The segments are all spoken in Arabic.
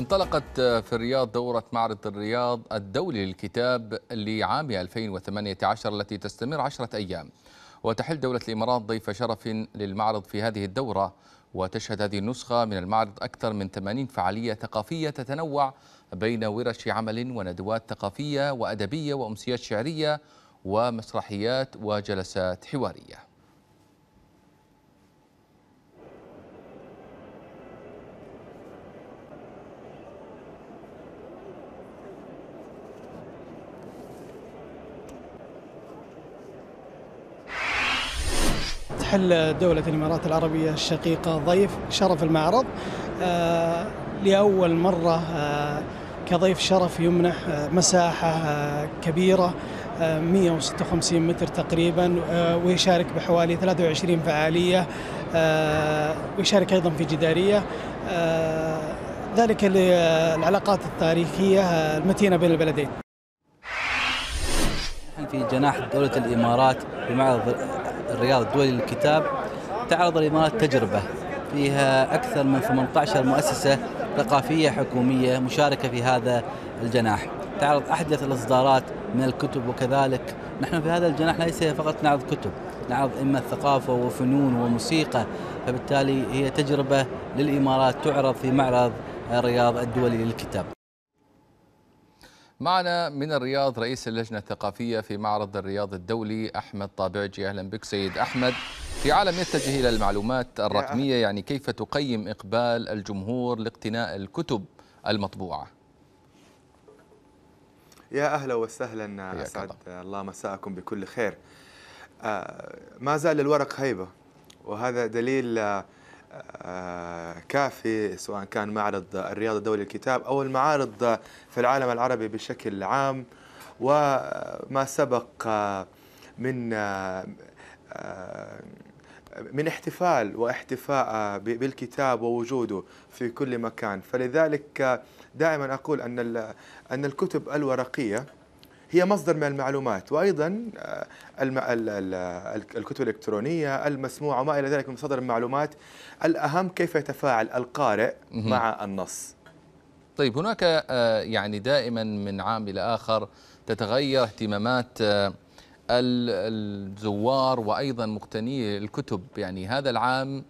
انطلقت في الرياض دورة معرض الرياض الدولي للكتاب لعام 2018 التي تستمر عشرة أيام وتحل دولة الإمارات ضيف شرف للمعرض في هذه الدورة وتشهد هذه النسخة من المعرض أكثر من 80 فعالية ثقافية تتنوع بين ورش عمل وندوات ثقافية وأدبية وأمسيات شعرية ومسرحيات وجلسات حوارية تحل دولة الإمارات العربية الشقيقة ضيف شرف المعرض آه، لأول مرة آه، كضيف شرف يمنح آه، مساحة كبيرة 156 متر تقريبا ويشارك بحوالي 23 فعالية ويشارك أيضا في جدارية ذلك للعلاقات التاريخية المتينة بين البلدين في جناح دولة الإمارات معرض الرياض الدولي للكتاب تعرض الإمارات تجربة فيها أكثر من 18 مؤسسة ثقافية حكومية مشاركة في هذا الجناح تعرض أحدث الإصدارات من الكتب وكذلك نحن في هذا الجناح ليس فقط نعرض كتب نعرض إما ثقافة وفنون وموسيقى فبالتالي هي تجربة للإمارات تعرض في معرض الرياض الدولي للكتاب معنا من الرياض رئيس اللجنة الثقافية في معرض الرياض الدولي أحمد طابعجي أهلا بك سيد أحمد في عالم يتجه إلى المعلومات الرقمية يعني كيف تقيم إقبال الجمهور لاقتناء الكتب المطبوعة يا أهلا وسهلا أسعد الله مساءكم بكل خير آه، ما زال الورق هيبة وهذا دليل آه، آه، كافي سواء كان معرض الرياض الدولي للكتاب أو المعارض في العالم العربي بشكل عام وما سبق آه، من آه، من احتفال واحتفاء بالكتاب ووجوده في كل مكان فلذلك دائما أقول أن أن الكتب الورقية هي مصدر من المعلومات وأيضا آه، الكتب الإلكترونية المسموعة وما إلى ذلك من مصادر المعلومات الأهم كيف يتفاعل القارئ مع النص طيب هناك آه، يعني دائما من عام إلى آخر تتغير اهتمامات آه، الزوار وأيضا مقتني الكتب يعني هذا العام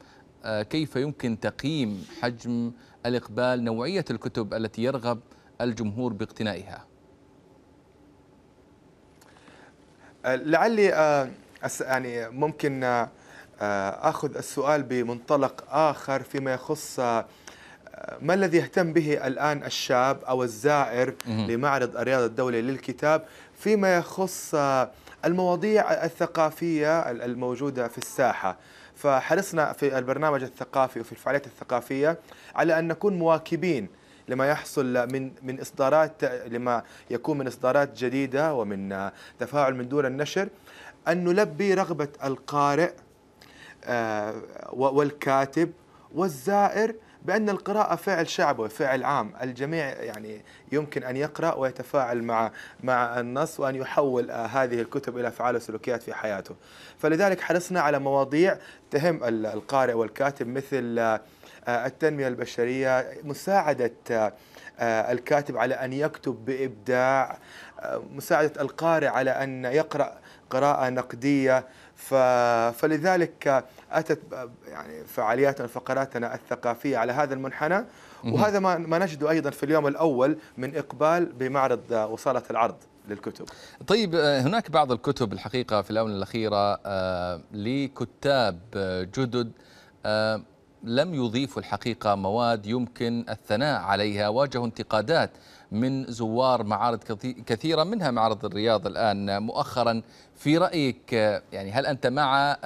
كيف يمكن تقييم حجم الإقبال نوعية الكتب التي يرغب الجمهور باقتنائها لعلي آه، يعني ممكن آه، اخذ السؤال بمنطلق اخر فيما يخص آه، ما الذي يهتم به الان الشاب او الزائر لمعرض الرياض الدولي للكتاب فيما يخص المواضيع الثقافيه الموجوده في الساحه فحرصنا في البرنامج الثقافي وفي الفعاليات الثقافيه على ان نكون مواكبين لما يحصل من من اصدارات لما يكون من اصدارات جديده ومن تفاعل من دور النشر ان نلبي رغبه القارئ آه، والكاتب والزائر بأن القراءة فعل شعبي فعل عام الجميع يعني يمكن أن يقرأ ويتفاعل مع مع النص وأن يحول آه، هذه الكتب إلى أفعال وسلوكيات في حياته فلذلك حرصنا على مواضيع تهم القارئ والكاتب مثل آه، آه، التنمية البشرية مساعدة آه، آه، الكاتب على أن يكتب بإبداع مساعدة القارئ على أن يقرأ قراءة نقدية فلذلك أتت يعني فعالياتنا وفقراتنا الثقافية على هذا المنحنى وهذا ما, ما نجده أيضا في اليوم الأول من إقبال بمعرض وصالة العرض للكتب طيب هناك بعض الكتب الحقيقة في الآونة الأخيرة لكتاب جدد لم يضيفوا الحقيقة مواد يمكن الثناء عليها واجهوا انتقادات من زوار معارض كثيرة منها معرض الرياض الآن مؤخرا في رأيك يعني هل أنت مع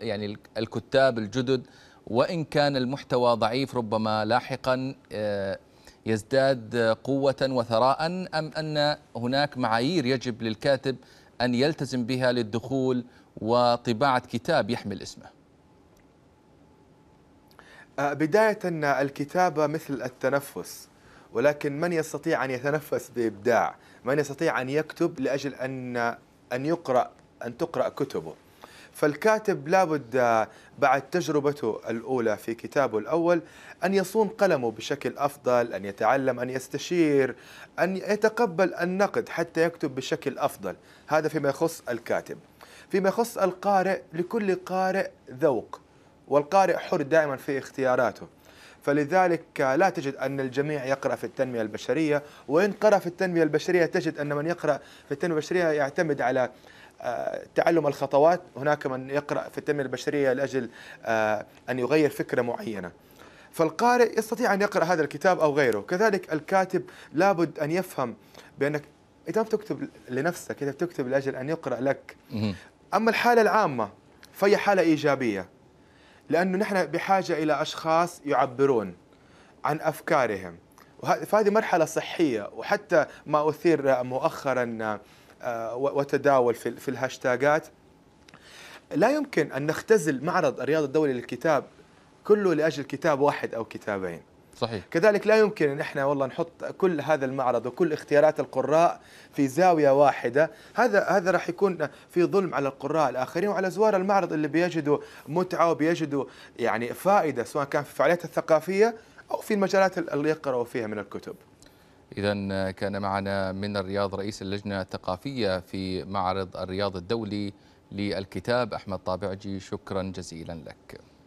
يعني الكتاب الجدد وإن كان المحتوى ضعيف ربما لاحقا آه، يزداد قوة وثراء أم أن هناك معايير يجب للكاتب أن يلتزم بها للدخول وطباعة كتاب يحمل اسمه آه، بداية آه، الكتابة مثل التنفس ولكن من يستطيع أن يتنفس بإبداع من يستطيع أن يكتب لأجل أن أن يقرأ أن تقرأ كتبه فالكاتب لابد آه، بعد تجربته الأولى في كتابه الأول أن يصون قلمه بشكل أفضل أن يتعلم أن يستشير أن يتقبل النقد حتى يكتب بشكل أفضل هذا فيما يخص الكاتب فيما يخص القارئ لكل قارئ ذوق والقارئ حر دائما في اختياراته فلذلك لا تجد أن الجميع يقرأ في التنمية البشرية وإن قرأ في التنمية البشرية تجد أن من يقرأ في التنمية البشرية يعتمد على آه، تعلم الخطوات هناك من يقرأ في التنمية البشرية لأجل آه، أن يغير فكرة معينة فالقارئ يستطيع أن يقرأ هذا الكتاب أو غيره كذلك الكاتب لابد أن يفهم بأنك أنت ما بتكتب لنفسك أنت بتكتب لأجل أن يقرأ لك أما الحالة العامة فهي حالة إيجابية لانه نحن بحاجه الى اشخاص يعبرون عن افكارهم فهذه مرحله صحيه وحتى ما اثير مؤخرا آه، وتداول في الهاشتاجات لا يمكن ان نختزل معرض الرياض الدولي للكتاب كله لاجل كتاب واحد او كتابين صحيح كذلك لا يمكن ان احنا والله نحط كل هذا المعرض وكل اختيارات القراء في زاويه واحده هذا هذا راح يكون في ظلم على القراء الاخرين وعلى زوار المعرض اللي بيجدوا متعه وبيجدوا يعني فائده سواء كان في الفعاليات الثقافيه او في المجالات اللي يقراوا فيها من الكتب إذا كان معنا من الرياض رئيس اللجنة الثقافية في معرض الرياض الدولي للكتاب أحمد طابعجي شكرا جزيلا لك